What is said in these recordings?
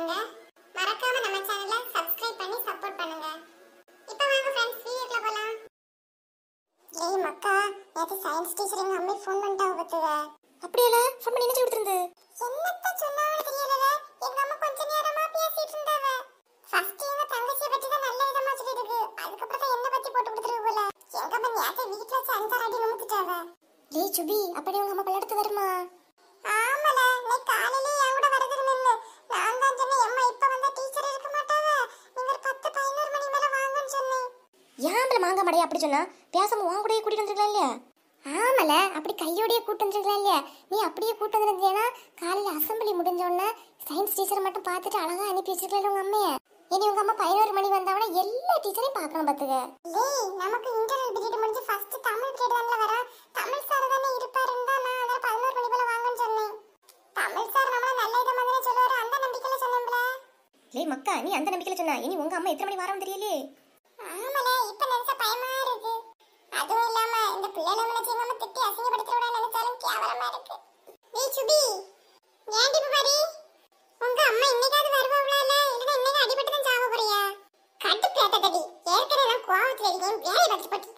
பண்ணுங்க மறக்காம நம்ம சேனலை சப்ஸ்கிரைப் பண்ணி சப்போர்ட் பண்ணுங்க இப்போ வாங்க ஃப்ரெண்ட்ஸ் வீடியோக்குள்ள போலாம் ஏய் மக்கா நேத்து சயின்ஸ் டீச்சர் எங்க அம்மே ஃபோன் பண்ணிட்டா பத்துவ அப்படியே ஃபோன் பண்ணி என்ன கொடுத்துருந்து என்னத்த சொன்னாலும் எங்க அம்மா கொஞ்ச நேரமா பேசிட்டு இருந்தாவ ஃபர்ஸ்ட் எங்க தங்கச்சி பத்தி தான் நல்ல விதமா சொல்லிட்டு இருக்கு என்ன பத்தி போட்டு கொடுத்துருக்கு போல எங்க அம்மா நேத்து அடி சுபி அப்படியே உங்க அம்மா பல்லடத்து வருமா ஆமால நீ காலையிலே ஏன்ல மாங்காய் மடையா அப்படி சொன்னா பேசாம உன் கூடயே கூட்டிட்டு வந்திருக்கலாம் இல்லையா ஆமல அப்படி கையோடயே கூட்டு வந்திருக்கலாம் இல்லையா நீ அப்படியே கூட்டு வந்திருந்தீங்கன்னா காலையில அசம்பிளி முடிஞ்ச உடனே சயின்ஸ் டீச்சரை மட்டும் பார்த்துட்டு அழகா அனுப்பி வச்சிருக்கல உங்க அம்மைய இனி உங்க அம்மா பதினோரு மணி வந்தவன எல்லா டீச்சரையும் பார்க்கணும் பாத்துக்க ஏய் நமக்கு இன்டர்னல் பீரியட் முடிஞ்சு ஃபர்ஸ்ட் தமிழ் பீரியட் வர தமிழ் சார் தானே இருப்பாருன்னு நான் அதனால பதினோரு மணி போல வாங்கன்னு சொன்னேன் தமிழ் சார் நம்மள நல்ல இடம் மாதிரி சொல்லுவாரு அந்த நம்பிக்கையில சொன்னேன்ல லே மக்கா நீ அந்த நம்பிக்கையில சொன்னா இனி உங்க அம்மா எத்தனை மணி வரோம் தெரியலையே இருக்கு நீ சுபி ஏன்டி புகாரி உங்க அம்மா இன்னைக்காவது வருவாங்களா இல்ல இல்லனா இன்னைக்கு அடிபட்டு தான் சாவ போறியா கட்டு பேட்ட தடி ஏற்கனவே நான் கோவத்துல இருக்கேன் வேலை பார்த்து போட்டி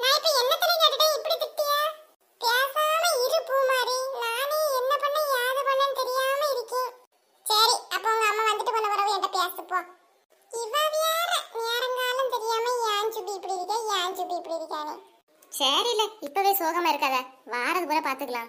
நான் இப்ப என்னத்துல கேட்டுட்டே இப்படி திட்டியா பேசாம இரு பூமாரி நானே என்ன பண்ண யாத பண்ணன்னு தெரியாம இருக்கேன் சரி அப்ப உங்க இப்பவே சோகமா இருக்காத வாரது கூட பாத்துக்கலாம்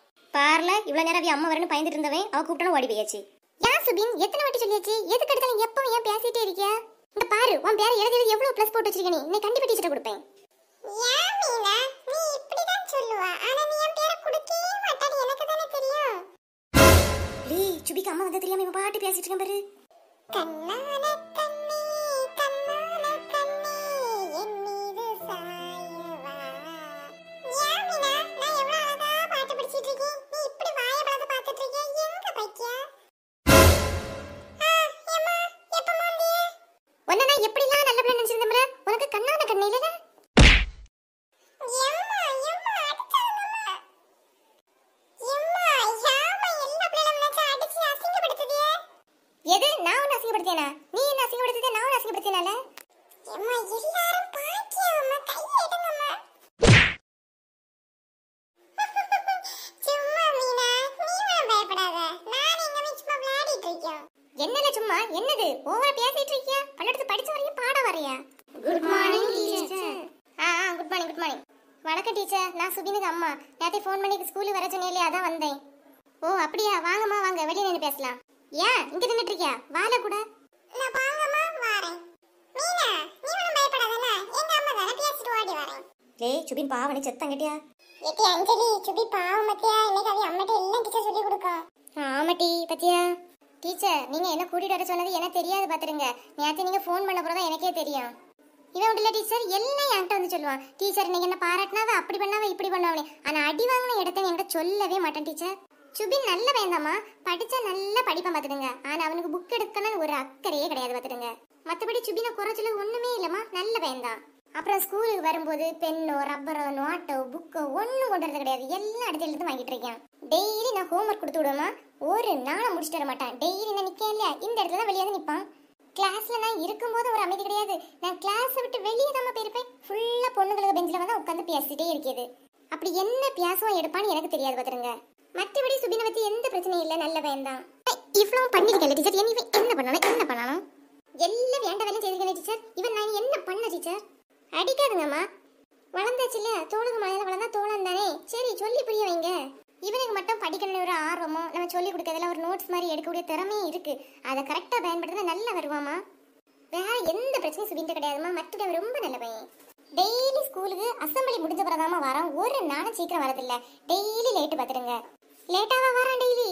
பார்ல இவ்வளவு நேரம் அவன் அம்மா வரணும் பயந்துட்டு இருந்தவன் அவ கூப்பிட்டாலும் ஓடி போயாச்சு ஏன் சுபின் எத்தனை வாட்டி சொல்லியாச்சு எதுக்கு எடுத்தாலும் எப்பவும் ஏன் பேசிட்டே இருக்கிய இந்த பாரு உன் பேர எழுதி எழுதி எவ்வளவு ப்ளஸ் போட்டு வச்சிருக்க நீ இன்னைக்கு கண்டிப்பா டீச்சர் கொடுப்பேன் ஏன் மீனா நீ இப்படி தான் சொல்லுவ ஆனா நீ என் பேரை அம்மா வந்து தெரியாம இவன் பாட்டு பேசிட்டு இருக்கேன் பாரு கண்ணான கண்ணே என்னல சும்மா என்னது ஓவரா பேசிட்டு இருக்கியா பல்லெடுத்து படிச்சு வரையும் பாட வரையா குட் மார்னிங் டீச்சர் ஆ குட் மார்னிங் குட் மார்னிங் வணக்கம் டீச்சர் நான் சுபினுக்கு அம்மா நேற்று ஃபோன் பண்ணி ஸ்கூலுக்கு வர சொன்னேன் அதான் வந்தேன் ஓ அப்படியா வாங்கம்மா வாங்க வெளியே நின்று பேசலாம் ஏன் இங்கே நின்றுட்டு இருக்கியா வாழ கூட நான் ലേ ചുബിൻ പാവണി ചെത്തം കെട്ടിയാ എത്തി சுபி ചുബി പാവം പറ്റിയാ ഇന്നേക്ക് അവ അമ്മട്ടെ எல்லாம் டீச்சர் சொல்லி கொடுக்க ஆமாட்டி பத்தியா டீச்சர் நீங்க என்ன கூட்டிட்டு வர சொன்னது எனக்கு தெரியாது பாத்துருங்க நேத்து நீங்க ஃபோன் பண்ண போறதா எனக்கே தெரியும் இவன் உள்ள டீச்சர் எல்லாம் என்கிட்ட வந்து சொல்லுவான் டீச்சர் இன்னைக்கு என்ன பாராட்டினாவ அப்படி பண்ணாவே இப்படி பண்ணாவே ஆனா அடி வாங்கின இடத்த என்கிட்ட சொல்லவே மாட்டேன் டீச்சர் சுபின் நல்ல பையன்தாம்மா படிச்சா நல்லா படிப்பான் பாத்துடுங்க ஆனா அவனுக்கு புக் எடுக்கணும்னு ஒரு அக்கறையே கிடையாது பாத்துடுங்க மத்தபடி சுபினை குறைச்சல ஒண்ணுமே இல்லமா நல்ல வேண்டாம் அப்புறம் ஸ்கூலுக்கு வரும்போது பென்னோ ரப்பரோ நோட்டோ புக்கோ ஒன்றும் கொண்டு வரது கிடையாது எல்லா இடத்துல இருந்து வாங்கிட்டு இருக்கேன் டெய்லி நான் ஹோம்ஒர்க் கொடுத்து விடுவேமா ஒரு நாளை முடிச்சுட்டு வர மாட்டேன் டெய்லி நான் நிற்கேன் இல்லையா இந்த இடத்துல தான் வெளியே வந்து நிற்பான் கிளாஸ்ல நான் இருக்கும்போது ஒரு அமைதி கிடையாது நான் கிளாஸை விட்டு வெளியே தான் போயிருப்பேன் ஃபுல்லாக பொண்ணுங்களுக்கு பெஞ்சில் வந்து உட்காந்து பேசிட்டே இருக்கிறது அப்படி என்ன பியாசம் எடுப்பான்னு எனக்கு தெரியாது பார்த்துருங்க மற்றபடி சுபின பற்றி எந்த பிரச்சனையும் இல்லை நல்ல வேண்டாம் தான் இவ்வளோ பண்ணியிருக்கேன் டீச்சர் என்ன பண்ணணும் என்ன பண்ணணும் எல்லாம் வேண்ட வேலையும் செய்திருக்கேன் டீச்சர் இவன் நான் என்ன பண்ண டீச்சர் அடிக்காதுங்கம்மா இல்லையா தோளுக்கு மலையில வளர்ந்தா தோளம் தானே சரி சொல்லி புரிய வைங்க இவனுக்கு மட்டும் படிக்கணும்னு ஒரு ஆர்வமும் நம்ம சொல்லி கொடுக்கறதுல ஒரு நோட்ஸ் மாதிரி எடுக்கக்கூடிய திறமையும் இருக்கு அதை கரெக்டாக பயன்படுத்தினா நல்லா வருவாமா வேற எந்த பிரச்சனையும் சுபின்ட்ட கிடையாதுமா மற்றவன் ரொம்ப நல்ல பையன் டெய்லி ஸ்கூலுக்கு அசம்பிளி முடிஞ்ச பிறதாமா வரோம் ஒரு நாளும் சீக்கிரம் வரதில்ல டெய்லி லேட்டு பார்த்துடுங்க லேட்டாவா வரான் டெய்லி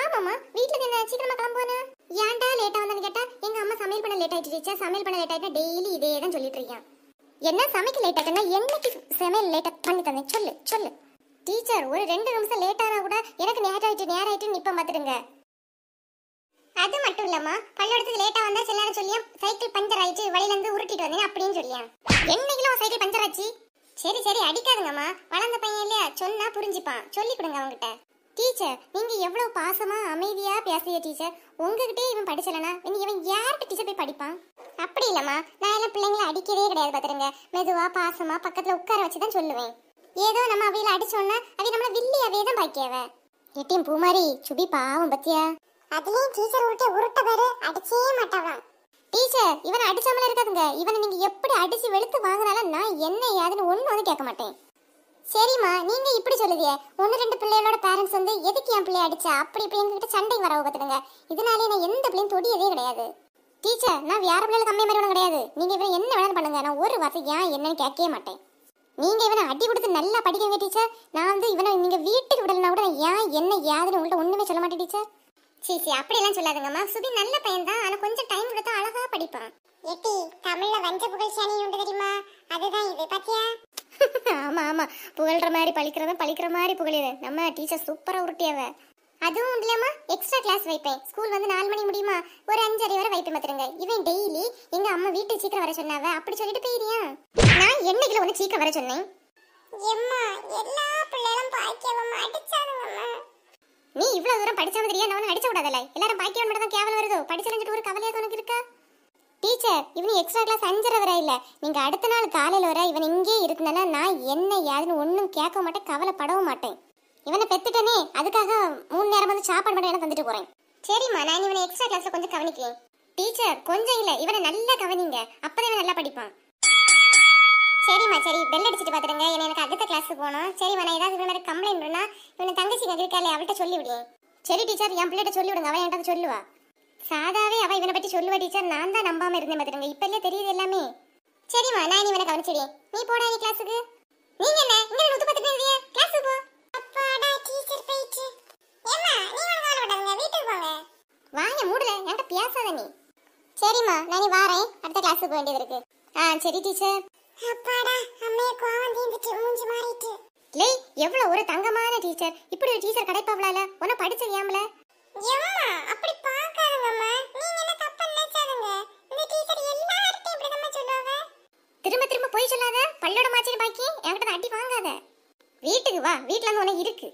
ஆமாம்மா வீட்டில் என்ன சீக்கிரமா கிளம்புவானா ஏன்டா லேட்டாக வந்தான்னு கேட்டால் எங்கள் அம்மா சமையல் பண்ண லேட் ஆகிட்டு சமையல் பண்ண லேட் ஆகிட்டா டெய்லி இதே தான் சொல்லிட்டு இருக்கான் என்ன சமைக்க லேட் ஆகுதுன்னா என்னைக்கு சமையல் லேட் பண்ணி தந்தேன் சொல்லு சொல்லு டீச்சர் ஒரு ரெண்டு நிமிஷம் லேட் ஆனா கூட எனக்கு நேரம் ஆயிட்டு நேரம் ஆயிட்டு நிப்ப மாத்துடுங்க அது மட்டும் இல்லம்மா பள்ளிக்கூடத்துக்கு லேட்டாக வந்தா சில நேரம் சொல்லியா சைக்கிள் பஞ்சர் ஆயிட்டு வழியில இருந்து உருட்டிட்டு வந்தேன் அப்படின்னு சொல்லியா என்னைக்குல சைக்கிள் பஞ்சர் ஆச்சு சரி சரி அடிக்காதுங்கம்மா வளர்ந்த பையன் இல்லையா சொன்னா புரிஞ்சுப்பான் சொல்லி கொடுங்க அவங்ககிட்ட டீச்சர் நீங்க எவ்வளவு பாசமா அமைதியா பேசுறீங்க டீச்சர் உங்ககிட்டே இவன் படிச்சலனா இனி இவன் யார்கிட்ட டீச்சர் போய் படிப்பான் அப்படி இல்லம்மா நான் எல்லாம் பிள்ளைங்களை அடிக்கவே கிடையாது பாத்துருங்க மெதுவா பாசமா பக்கத்துல உட்கார வச்சுதான் சொல்லுவேன் ஏதோ நம்ம அவையில அடிச்சோம்னா அவை நம்மள வில்லியாவே தான் பாக்கியவ எட்டியும் பூமாரி சுபி பாவம் பத்தியா அதுலயும் டீச்சர் உருட்ட உருட்ட பேரு அடிச்சே மாட்டாவான் டீச்சர் இவனை அடிச்சாமல இருக்காதுங்க இவனை நீங்க எப்படி அடிச்சு வெளுத்து வாங்கினாலும் நான் என்ன ஏதுன்னு ஒண்ணு வந்து கேட்க மாட்டேன் சரிம்மா நீங்க இப்படி சொல்லுதியே ஒன்று ரெண்டு பிள்ளைகளோட பேரண்ட்ஸ் வந்து எதுக்கு என் பிள்ளைய அடிச்சா அப்படி இப்படி எங்ககிட்ட சண்டை வர பார்த்துடுங்க இதனால நான் எந்த பிள்ளையும் தொடியதே கிடையாது டீச்சர் நான் வேற பிள்ளைகளுக்கு அம்மையை மாதிரி கிடையாது நீங்க இவன் என்ன வேணாலும் பண்ணுங்க நான் ஒரு வார்த்தை ஏன் என்னன்னு கேட்கவே மாட்டேன் நீங்க இவனை அடி கொடுத்து நல்லா படிக்கங்க டீச்சர் நான் வந்து இவனை நீங்க வீட்டுக்கு விடலனா கூட ஏன் என்ன யாதுன்னு உங்கள்கிட்ட ஒண்ணுமே சொல்ல மாட்டேன் டீச்சர் சரி சரி அப்படியெல்லாம் சொல்லாதுங்கம்மா சுபி நல்ல பையன் தான் ஆனா கொஞ்சம் டைம் கொடுத்தா அழகா படிப்பான் எட்டி தமிழ்ல வஞ்ச புகழ்ச்சியானி உண்டு தெரியுமா அதுதான் இது பாத்தியா ஆமாம் ஆமாம் புகழ்கிற மாதிரி பழிக்கிறதும் பழிக்கிற மாதிரி புகழியது நம்ம டீச்சர் சூப்பராக உருட்டியவ அதுவும் இல்லையாமா எக்ஸ்ட்ரா கிளாஸ் வைப்பேன் ஸ்கூல் வந்து நாலு மணி முடியுமா ஒரு அஞ்சரை வரை வைப்பேன் பார்த்துருங்க இவன் டெய்லி எங்க அம்மா வீட்டு சீக்கிரம் வர சொன்னாவ அப்படி சொல்லிட்டு போயிரியா நான் என்னைக்குல வந்து சீக்கிரம் வர சொன்னேன் எம்மா எல்லா நீ இவ்வளவு தூரம் படிச்சாம மாதிரியா நான் அடிச்ச விடாதல எல்லாரும் பாய்க்கவன் மட்டும் தான் கேவலம் வருதோ படிச்சு ஒரு கவலையா உனக்கு இருக்கா டீச்சர் இவன் எக்ஸ்ட்ரா கிளாஸ் அஞ்சரை வரை இல்லை நீங்கள் அடுத்த நாள் காலையில் வர இவன் இங்கே இருந்தனா நான் என்ன ஏதுன்னு ஒன்றும் கேட்க மாட்டேன் கவலைப்படவும் மாட்டேன் இவனை பெத்துட்டனே அதுக்காக மூணு நேரம் வந்து சாப்பாடு மட்டும் எனக்கு தந்துட்டு போகிறேன் சரிம்மா நான் இவனை எக்ஸ்ட்ரா கிளாஸில் கொஞ்சம் கவனிக்கிறேன் டீச்சர் கொஞ்சம் இல்லை இவனை நல்லா கவனிங்க அப்பதான் இவன் நல்லா படிப்பான் சரிம்மா சரி பெல் அடிச்சுட்டு பார்த்துருங்க எனக்கு அடுத்த கிளாஸுக்கு போகணும் சரிம்மா நான் ஏதாவது இந்த மாதிரி கம்ப்ளைண்ட் பண்ணா இவனை தங்கச்சி கேட்கல அவள்கிட்ட சொல்லிவிடு சரி டீச்சர் என் பிள்ளைகிட்ட சொல்லிவிடுங்க அவன் என்கிட்ட சொல்லுவா சாதாவே அவ இவனை பத்தி சொல்லுவா டீச்சர் நான் தான் நம்பாம இருந்தேன் பாத்துருங்க இப்பலே தெரியுது எல்லாமே சரிம்மா நான் இனி இவனை கவனிச்சிடி நீ போடா நீ கிளாஸுக்கு நீங்க என்ன இங்க நூத்து பத்து பேர் கிளாஸுக்கு போ அப்பாடா டீச்சர் ஏம்மா நீ கால வீட்டுக்கு போங்க வாங்க மூடல என்கிட்ட நீ சரிம்மா நான் நீ வாரேன் அடுத்த கிளாஸுக்கு போக வேண்டியது இருக்கு ஆ சரி டீச்சர் அப்பாடா அம்மைய கோவம் தீந்துட்டு மூஞ்சி மாறிட்டு லே எவ்வளவு ஒரு தங்கமான டீச்சர் இப்படி ஒரு டீச்சர் கிடைப்பாவளால உன படிச்ச ஏம்ல ஏம்மா அப்படி போய் சொல்லாத பல்லோட மாச்சிட்டு பாக்கி என்கிட்ட அடி வாங்காத வீட்டுக்கு வா வீட்ல இருந்து உனக்கு இருக்கு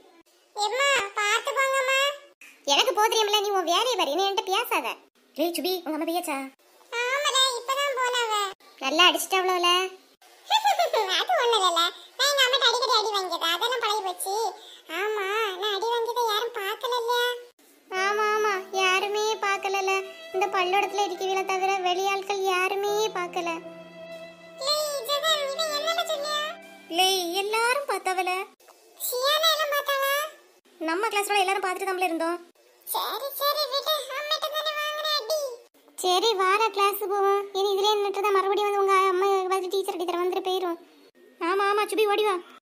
எம்மா பார்த்து போங்கம்மா எனக்கு போதிரியம்ல நீ உன் வேலையை பாரு நீ என்கிட்ட பேசாத ரே சுபி உங்க அம்மா பேச்சா ஆமாடா இப்பதான் போனாங்க நல்லா அடிச்சிட்டாவ்ளோல அது ஒண்ணுல இல்ல நான் எங்க அம்மா அடிக்கடி அடி வாங்கியது அதெல்லாம் பழகி போச்சு ஆமா நான் அடி வாங்கியதை யாரும் பார்க்கல ஆமா ஆமா யாருமே பார்க்கல இந்த பல்லோடத்துல இருக்கவேல தவிர வெளியாட்கள் யாருமே பார்க்கல லே எல்லாரும் பார்த்தவள நம்ம கிளாஸ்ல எல்லாரும் பார்த்துட்டு தான் இருந்தோம் சரி சரி விடு அம்மிட்ட தானே வாங்குறே அடி சரி வார கிளாஸ் போவோம் இனி இதுலயே நின்னுட்டு தான் மறுபடியும் வந்து உங்க அம்மா டீச்சர் கிட்ட வந்துட்டு போயிரும் ஆமா ஆமா சுபி ஓடி வா